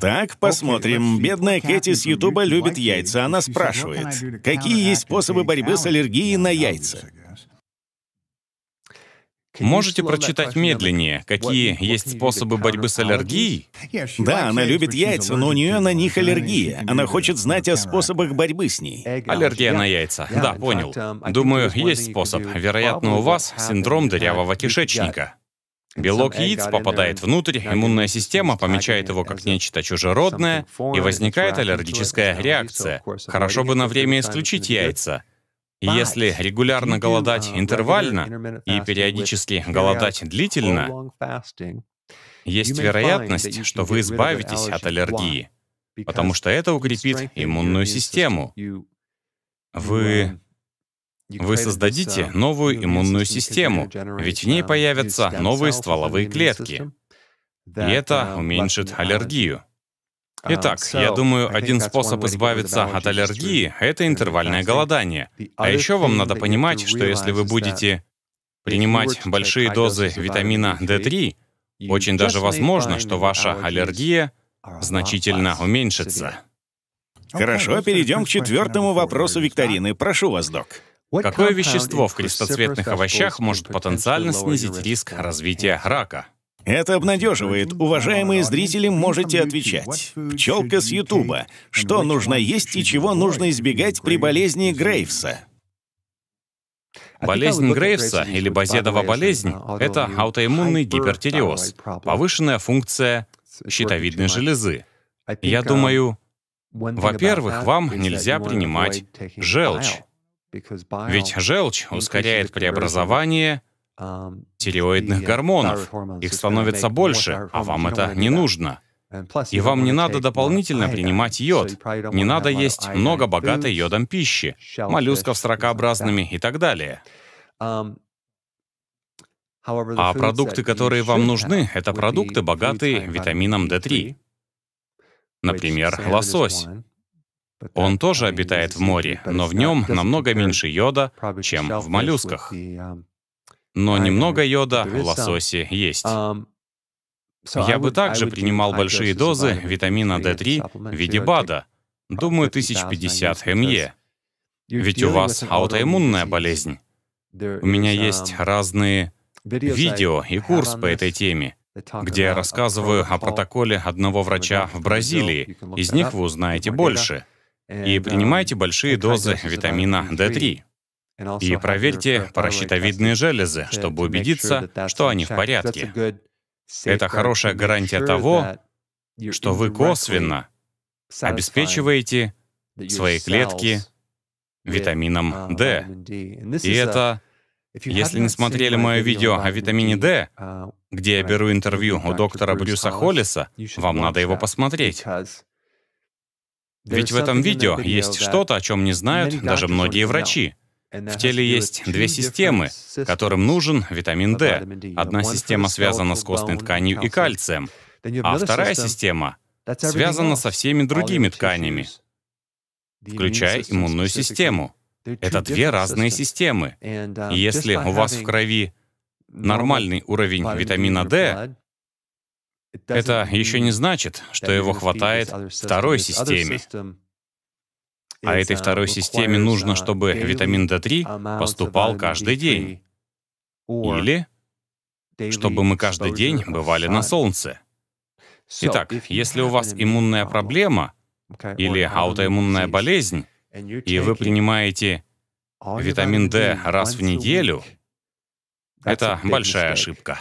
Так, посмотрим. Бедная Кэти с Ютуба любит яйца. Она спрашивает, какие есть способы борьбы с аллергией на яйца? Можете прочитать медленнее, какие есть способы борьбы с аллергией? Да, она любит яйца, но у нее на них аллергия. Она хочет знать о способах борьбы с ней. Аллергия на яйца. Да, понял. Думаю, есть способ. Вероятно, у вас синдром дырявого кишечника. Белок яиц попадает внутрь, иммунная система помечает его как нечто чужеродное, и возникает аллергическая реакция. Хорошо бы на время исключить яйца. Если регулярно голодать uh, интервально и периодически голодать длительно, есть вероятность, что вы избавитесь от аллергии, потому что это укрепит иммунную систему. Вы вы создадите uh, новую иммунную систему, ведь в uh, ней появятся новые стволовые клетки. И это uh, уменьшит аллергию. Um, Итак, я думаю, один способ избавиться от аллергии — это интервальное голодание. А еще вам надо понимать, что если вы будете принимать большие дозы витамина D3, очень даже возможно, что ваша аллергия значительно уменьшится. Хорошо, перейдем к четвертому вопросу викторины. Прошу вас, док. Какое вещество в крестоцветных овощах может потенциально снизить риск развития рака? Это обнадеживает. Уважаемые зрители, можете отвечать. Пчелка с Ютуба. Что нужно есть и чего нужно избегать при болезни Грейвса? Болезнь Грейвса или Базедова болезнь — это аутоиммунный гипертиреоз, повышенная функция щитовидной железы. Я думаю, во-первых, вам нельзя принимать желчь. Ведь желчь ускоряет преобразование um, тиреоидных гормонов. Их становится больше, а вам это не нужно. И вам не надо дополнительно принимать йод. Не надо есть много богатой йодом пищи, моллюсков с ракообразными и так далее. Um, а продукты, которые вам нужны, это продукты, богатые витамином D3. Например, лосось. Он тоже обитает в море, но в нем намного меньше йода, чем в моллюсках. Но немного йода в лососе есть. Um, я бы также принимал большие дозы витамина D3 в виде БАДа, думаю, 1050 МЕ. Ведь у вас аутоиммунная болезнь. У меня есть um, разные видео и курс по этой теме, где я рассказываю о протоколе одного врача в Бразилии. Из них вы узнаете больше и um, принимайте большие дозы витамина D3. И проверьте паращитовидные железы, чтобы убедиться, что они в порядке. Это хорошая гарантия того, что вы косвенно обеспечиваете свои клетки витамином um, D. И это, если не смотрели мое видео о витамине D, uh, где я беру интервью у доктора Брюса Холлиса, вам надо его посмотреть, ведь в этом видео есть что-то, о чем не знают даже многие врачи. В теле есть две системы, которым нужен витамин D. Одна система связана с костной тканью и кальцием, а вторая система связана со всеми другими тканями, включая иммунную систему. Это две разные системы. И um, если у вас в крови нормальный уровень витамина D, это еще не значит, что его хватает а uh, второй системе. А этой второй системе нужно, uh, чтобы витамин D3 поступал каждый день. Или чтобы мы каждый день бывали на солнце. Итак, если у вас иммунная проблема или аутоиммунная болезнь, и вы принимаете витамин D раз в неделю, это большая ошибка.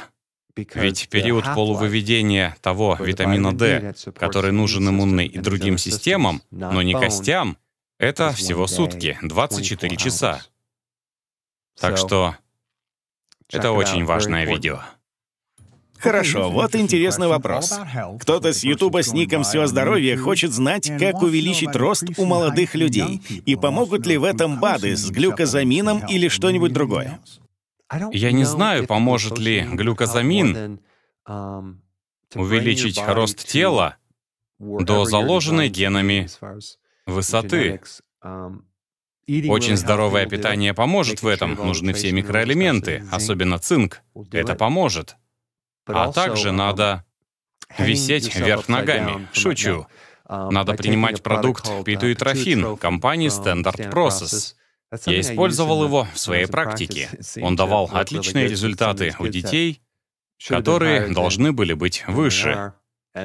Ведь период полувыведения того витамина D, который нужен иммунной и другим системам, но не костям, это всего сутки, 24 часа. Так что это очень важное видео. Хорошо, вот интересный вопрос. Кто-то с Ютуба с ником «Все здоровье» хочет знать, как увеличить рост у молодых людей, и помогут ли в этом БАДы с глюкозамином или что-нибудь другое. Я не знаю, поможет ли глюкозамин um, увеличить рост тела до заложенной генами высоты. Um, Очень здоровое питание поможет в этом. Нужны все микроэлементы, особенно цинк. Это поможет. А также um, надо висеть вверх ногами. Шучу. Надо принимать продукт питоэтрофин uh, компании Standard Process. Я использовал его в своей практике. Он давал отличные результаты у детей, которые должны были быть выше.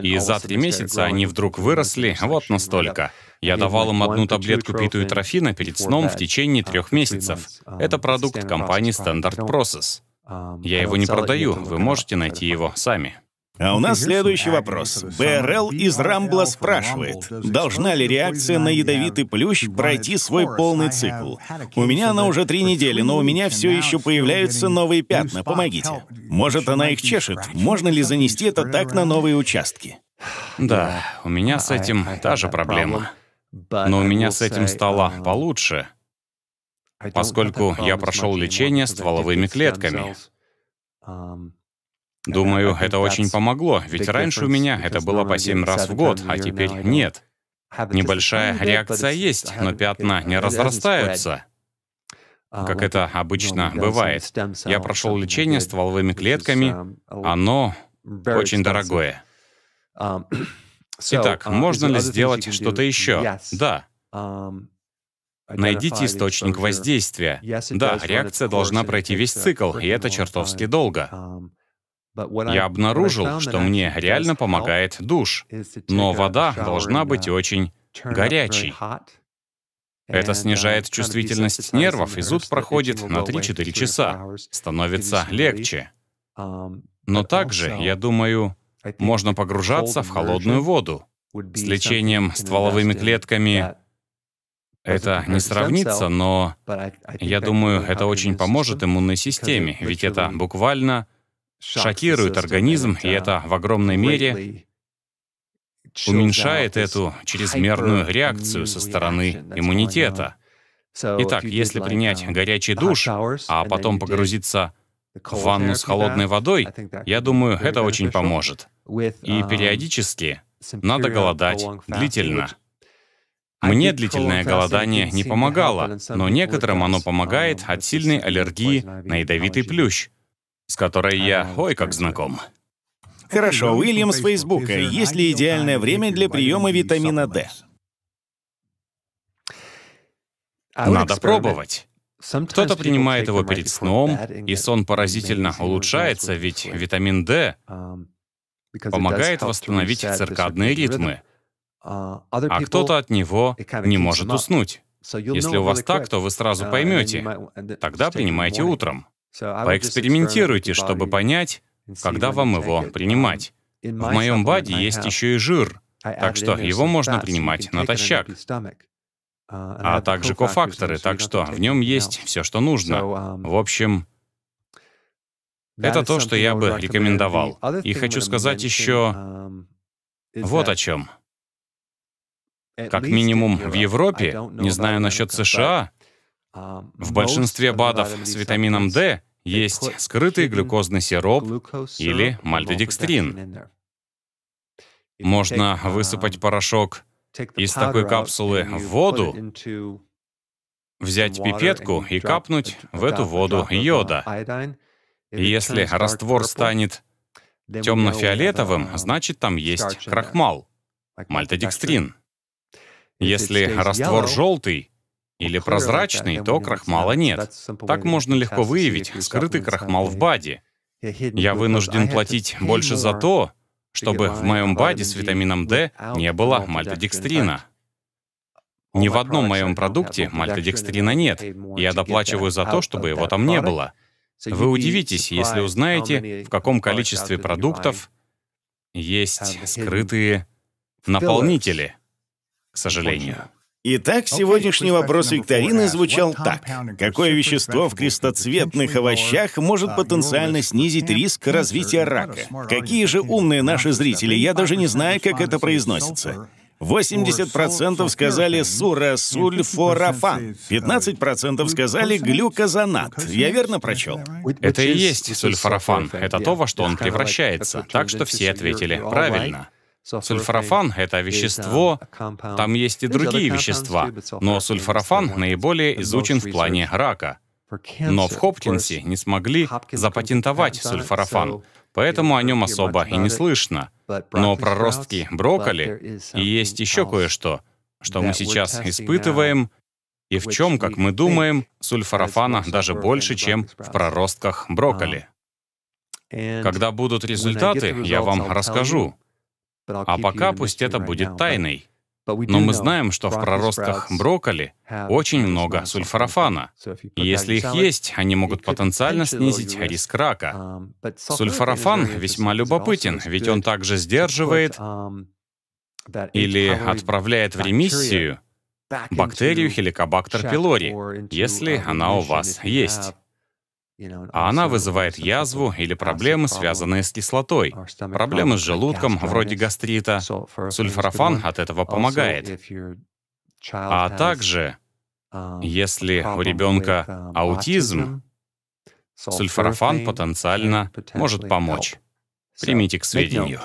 И за три месяца они вдруг выросли вот настолько. Я давал им одну таблетку питоэтрофина перед сном в течение uh, трех месяцев. Um, это продукт компании Standard Process. Um, Я его не продаю, вы можете найти его сами. А у нас следующий вопрос. БРЛ из Рамбла спрашивает, должна ли реакция на ядовитый плющ пройти свой полный цикл? У меня она уже три недели, но у меня все еще появляются новые пятна. Помогите. Может, она их чешет? Можно ли занести это так на новые участки? Да, у меня с этим та же проблема. Но у меня с этим стало получше, поскольку я прошел лечение стволовыми клетками. Думаю, это очень помогло, ведь раньше у меня это было по 7 раз в год, а теперь нет. Небольшая реакция есть, но пятна не разрастаются как это обычно бывает. Я прошел лечение стволовыми клетками. Оно очень дорогое. Итак, можно ли сделать что-то еще? Да. Найдите источник воздействия. Да, реакция должна пройти весь цикл, и это чертовски долго. Я обнаружил, что мне реально помогает душ, но вода должна быть uh, очень горячей. Это uh, снижает чувствительность нервов, и зуд проходит на 3-4 часа, становится легче. Um, но также, я думаю, можно погружаться в холодную воду. С лечением стволовыми клетками это не сравнится, но я думаю, это очень поможет иммунной системе, ведь это буквально шокирует организм, и это в огромной мере уменьшает эту чрезмерную реакцию со стороны иммунитета. Итак, если принять um, горячий душ, а потом погрузиться в ванну с холодной водой, я думаю, это очень поможет. И um, периодически надо голодать длительно. Мне длительное голодание не помогало, но некоторым оно um, помогает от сильной аллергии на ядовитый плющ, с которой я а, ой как знаком. Хорошо, Уильям с Фейсбука. Есть ли идеальное время для приема витамина D? А Надо пробовать. Кто-то принимает его перед сном, и сон поразительно улучшается, ведь витамин um, D помогает восстановить циркадные ритмы, uh, а кто-то от него не может уснуть. Если у вас так, то вы сразу uh, поймете. Тогда принимайте утром. Поэкспериментируйте, чтобы понять, когда вам его принимать. Um, в моем баде есть еще и жир, так что его можно принимать натощак. Uh, а также кофакторы, так что в нем есть все, что нужно. Um, в общем, это то, что я бы рекомендовал. И хочу сказать еще um, вот о чем. Как минимум в Европе, не знаю насчет США, а, в большинстве БАДов с витамином D есть скрытый глюкозный сироп или мальтодекстрин. Можно um, высыпать порошок из такой капсулы в воду, взять пипетку и капнуть в эту воду uh, йода. И если раствор станет темно-фиолетовым, um, значит там есть крахмал, мальтодекстрин. Если раствор желтый, или прозрачный, то крахмала нет. Так можно легко выявить скрытый крахмал в БАДе. Я вынужден а платить больше за то, чтобы в моем БАДе с витамином D не было мальтодекстрина. Ни в одном моем продукте мальтодекстрина нет. Я доплачиваю за то, чтобы его там не было. Вы удивитесь, если узнаете, в каком количестве продуктов есть скрытые наполнители, к сожалению. Итак, сегодняшний вопрос викторины звучал так. Какое вещество в крестоцветных овощах может uh, потенциально снизить риск развития рака? Какие же умные наши зрители, я даже не знаю, как это произносится. 80% сказали сурасульфорафан, 15% uh, сказали глюкозанат. Я верно прочел? Это и есть сульфорафан. Это то, во что он превращается. Так что все ответили правильно. Сульфорафан — это вещество, там есть и другие вещества, но сульфорафан наиболее изучен в плане рака. Но в Хопкинсе не смогли запатентовать сульфорафан, поэтому о нем особо и не слышно. Но проростки брокколи и есть еще кое-что, что мы сейчас испытываем, и в чем, как мы думаем, сульфорафана даже больше, чем в проростках брокколи. Когда будут результаты, я вам расскажу. А пока пусть это будет тайной. Но мы знаем, что в проростках брокколи очень много сульфорафана. И если их есть, они могут потенциально снизить риск рака. Сульфорафан весьма любопытен, ведь он также сдерживает или отправляет в ремиссию бактерию хеликобактер пилори, если она у вас есть а она вызывает язву или проблемы, связанные с кислотой, проблемы с желудком, вроде гастрита. Сульфорафан от этого помогает. А также, um, если у ребенка um, аутизм, сульфорафан потенциально может помочь. Примите к сведению.